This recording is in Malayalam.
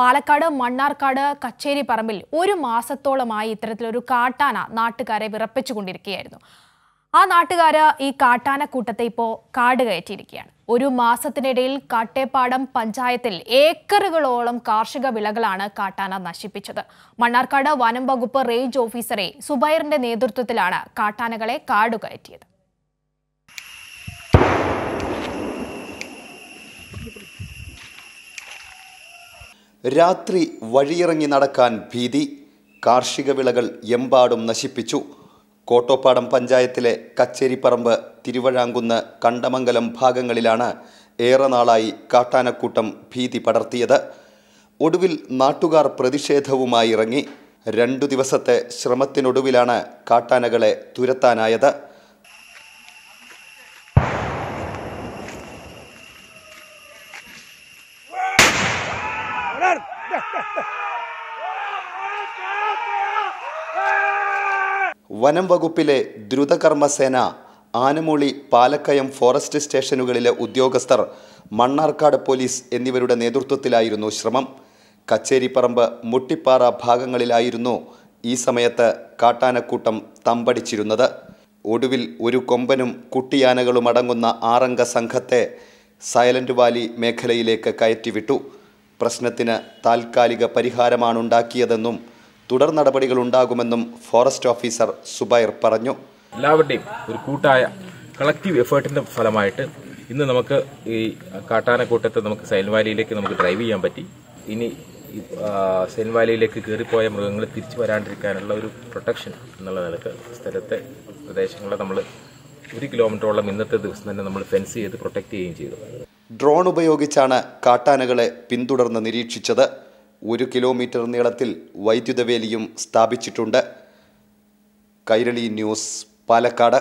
പാലക്കാട് മണ്ണാർക്കാട് കച്ചേരി പറമ്പിൽ ഒരു മാസത്തോളമായി ഇത്തരത്തിലൊരു കാട്ടാന നാട്ടുകാരെ വിറപ്പിച്ചുകൊണ്ടിരിക്കുകയായിരുന്നു ആ നാട്ടുകാർ ഈ കാട്ടാന കൂട്ടത്തെ ഇപ്പോൾ കാട് കയറ്റിയിരിക്കുകയാണ് ഒരു മാസത്തിനിടയിൽ കാട്ടേപ്പാടം പഞ്ചായത്തിൽ ഏക്കറുകളോളം കാർഷിക വിളകളാണ് കാട്ടാന നശിപ്പിച്ചത് മണ്ണാർക്കാട് വനം വകുപ്പ് റേഞ്ച് ഓഫീസറെ സുബൈറിന്റെ നേതൃത്വത്തിലാണ് കാട്ടാനകളെ കാട് കയറ്റിയത് രാത്രി വഴിയിറങ്ങി നടക്കാൻ ഭീതി കാർഷിക വിളകൾ എമ്പാടും നശിപ്പിച്ചു കോട്ടോപ്പാടം പഞ്ചായത്തിലെ കച്ചേരിപ്പറമ്പ് തിരുവഴാങ്കുന്ന് കണ്ടമംഗലം ഭാഗങ്ങളിലാണ് ഏറെ നാളായി കാട്ടാനക്കൂട്ടം ഭീതി പടർത്തിയത് ഒടുവിൽ നാട്ടുകാർ പ്രതിഷേധവുമായി ഇറങ്ങി രണ്ടു ദിവസത്തെ ശ്രമത്തിനൊടുവിലാണ് കാട്ടാനകളെ തുരത്താനായത് വനം വകുപ്പിലെ ദ്രുതകർമ്മസേന ആനമൂളി പാലക്കയം ഫോറസ്റ്റ് സ്റ്റേഷനുകളിലെ ഉദ്യോഗസ്ഥർ മണ്ണാർക്കാട് പോലീസ് എന്നിവരുടെ നേതൃത്വത്തിലായിരുന്നു ശ്രമം കച്ചേരിപ്പറമ്പ് മുട്ടിപ്പാറ ഭാഗങ്ങളിലായിരുന്നു ഈ സമയത്ത് കാട്ടാനക്കൂട്ടം തമ്പടിച്ചിരുന്നത് ഒടുവിൽ ഒരു കൊമ്പനും കുട്ടിയാനകളും അടങ്ങുന്ന ആറംഗ സംഘത്തെ സൈലന്റ് വാലി മേഖലയിലേക്ക് കയറ്റിവിട്ടു പ്രശ്നത്തിന് താൽക്കാലിക ഉണ്ടാക്കിയതെന്നും തുടർ ഉണ്ടാകുമെന്നും ഫോറസ്റ്റ് ഓഫീസർ സുബൈർ പറഞ്ഞു എല്ലാവരുടെയും ഒരു കൂട്ടായ കളക്റ്റീവ് എഫേർട്ടിന്റെ ഫലമായിട്ട് ഇന്ന് നമുക്ക് ഈ കാട്ടാനക്കൂട്ടത്തെ നമുക്ക് സൈലൻ നമുക്ക് ഡ്രൈവ് ചെയ്യാൻ പറ്റി ഇനി സൈലൻ കയറിപ്പോയ മൃഗങ്ങൾ തിരിച്ചു വരാണ്ടിരിക്കാനുള്ള ഒരു പ്രൊട്ടക്ഷൻ എന്നുള്ള നിലക്ക് സ്ഥലത്തെ പ്രദേശങ്ങളെ നമ്മൾ ഒരു കിലോമീറ്ററോളം ഇന്നത്തെ ദിവസം തന്നെ നമ്മൾ ഫെൻസ് ചെയ്ത് പ്രൊട്ടക്റ്റ് ചെയ്യുകയും ചെയ്തു ഡ്രോൺ ഉപയോഗിച്ചാണ് കാട്ടാനകളെ പിന്തുടർന്ന് നിരീക്ഷിച്ചത് ഒരു കിലോമീറ്റർ നീളത്തിൽ വൈദ്യുതവേലിയും സ്ഥാപിച്ചിട്ടുണ്ട് കൈരളി ന്യൂസ് പാലക്കാട്